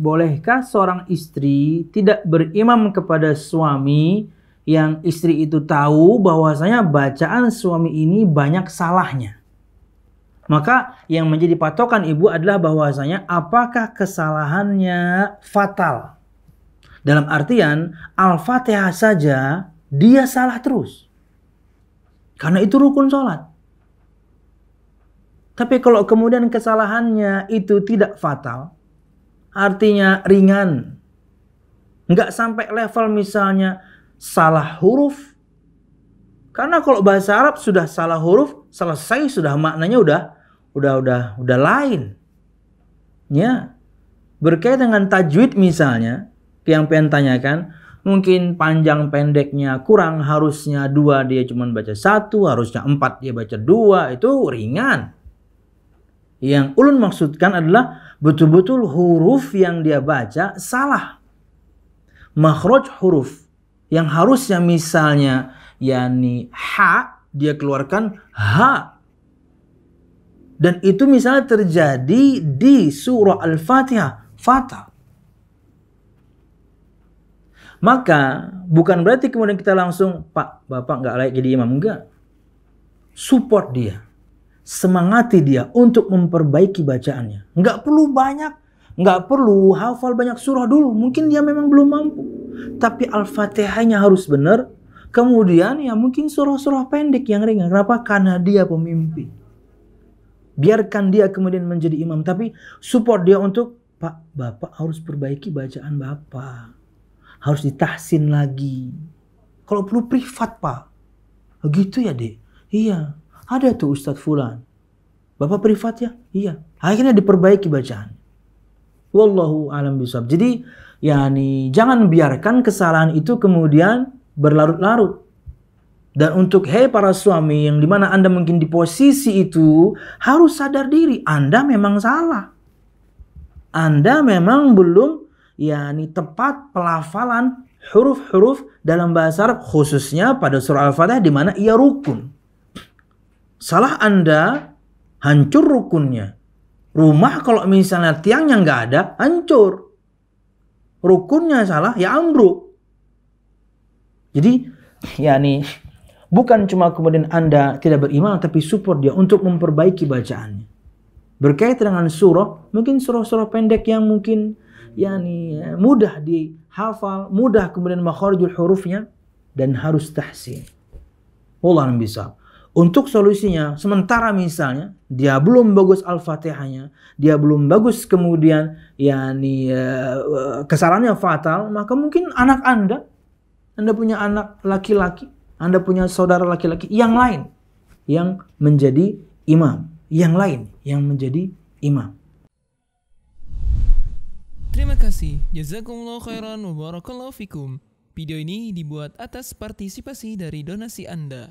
bolehkah seorang istri tidak berimam kepada suami yang istri itu tahu bahwasanya bacaan suami ini banyak salahnya? Maka yang menjadi patokan ibu adalah bahwasanya apakah kesalahannya fatal. Dalam artian Al-Fatihah saja dia salah terus. Karena itu rukun sholat. Tapi kalau kemudian kesalahannya itu tidak fatal, artinya ringan. Nggak sampai level misalnya salah huruf. Karena kalau bahasa Arab sudah salah huruf, selesai sudah maknanya udah udah udah udah lain. Ya. Berkait dengan tajwid misalnya, yang pengen tanyakan, mungkin panjang pendeknya kurang harusnya dua dia cuma baca satu harusnya empat dia baca dua itu ringan yang ulun maksudkan adalah betul-betul huruf yang dia baca salah. Makhraj huruf yang harusnya misalnya yakni ha dia keluarkan ha. Dan itu misalnya terjadi di surah Al-Fatihah, fatah. Maka bukan berarti kemudian kita langsung, Pak, Bapak nggak layak jadi imam. Enggak. Support dia semangati dia untuk memperbaiki bacaannya. Nggak perlu banyak, nggak perlu hafal banyak surah dulu. Mungkin dia memang belum mampu. Tapi Al-Fatihahnya harus benar. Kemudian ya mungkin surah-surah pendek yang ringan. Kenapa? Karena dia pemimpin. Biarkan dia kemudian menjadi imam. Tapi support dia untuk, Pak, Bapak harus perbaiki bacaan Bapak. Harus ditahsin lagi. Kalau perlu privat, Pak. Begitu ya, deh. Iya, ada tuh Ustadz Fulan. Bapak privat ya? Iya. Akhirnya diperbaiki bacaan. Wallahu alam bisab. Jadi yani jangan biarkan kesalahan itu kemudian berlarut-larut. Dan untuk hei para suami yang dimana Anda mungkin di posisi itu harus sadar diri Anda memang salah. Anda memang belum yakni tepat pelafalan huruf-huruf dalam bahasa Arab khususnya pada surah Al-Fatihah di ia rukun salah Anda hancur rukunnya. Rumah kalau misalnya tiangnya nggak ada, hancur. Rukunnya salah, ya ambruk. Jadi, yakni bukan cuma kemudian Anda tidak beriman, tapi support dia untuk memperbaiki bacaannya. berkaitan dengan surah, mungkin surah-surah pendek yang mungkin yakni mudah dihafal, mudah kemudian makharijul hurufnya dan harus tahsin. Wallahu bisa. Untuk solusinya, sementara misalnya dia belum bagus al-fatihahnya, dia belum bagus kemudian yakni eh, eh, kesalahannya fatal, maka mungkin anak Anda, Anda punya anak laki-laki, Anda punya saudara laki-laki yang lain yang menjadi imam, yang lain yang menjadi imam. Terima kasih. Jazakumullah khairan wa barakallahu fikum. Video ini dibuat atas partisipasi dari donasi Anda.